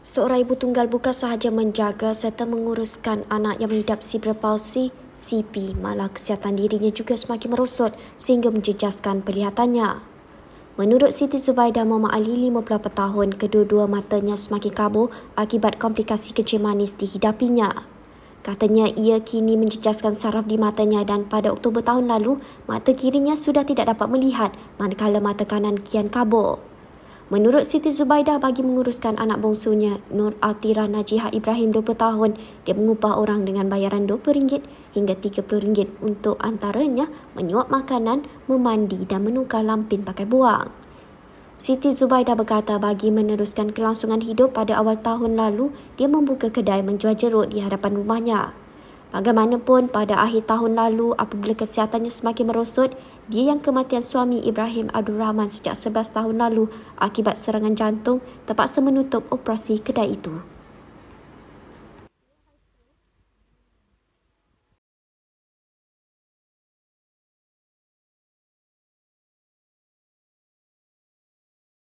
Seorang ibu tunggal bukan sahaja menjaga serta menguruskan anak yang mengidap sibra palsi, CP, malah kesihatan dirinya juga semakin merosot sehingga menjejaskan perlihatannya. Menurut Siti Zubaidah Muhammad Ali, 58 tahun, kedua-dua matanya semakin kabur akibat komplikasi kecil manis dihidapinya. Katanya ia kini menjejaskan saraf di matanya dan pada Oktober tahun lalu, mata kirinya sudah tidak dapat melihat manakala mata kanan kian kabur. Menurut Siti Zubaidah bagi menguruskan anak bongsunya, Nur Atira Najiha Ibrahim 20 tahun, dia mengupah orang dengan bayaran RM20 hingga RM30 untuk antaranya menyuap makanan, memandi dan menukar lampin pakai buang. Siti Zubaidah berkata bagi meneruskan kelangsungan hidup pada awal tahun lalu, dia membuka kedai menjual jeruk di hadapan rumahnya. Bagaimanapun pada akhir tahun lalu apabila kesihatannya semakin merosot, dia yang kematian suami Ibrahim Abdul Rahman sejak 11 tahun lalu akibat serangan jantung terpaksa menutup operasi kedai itu.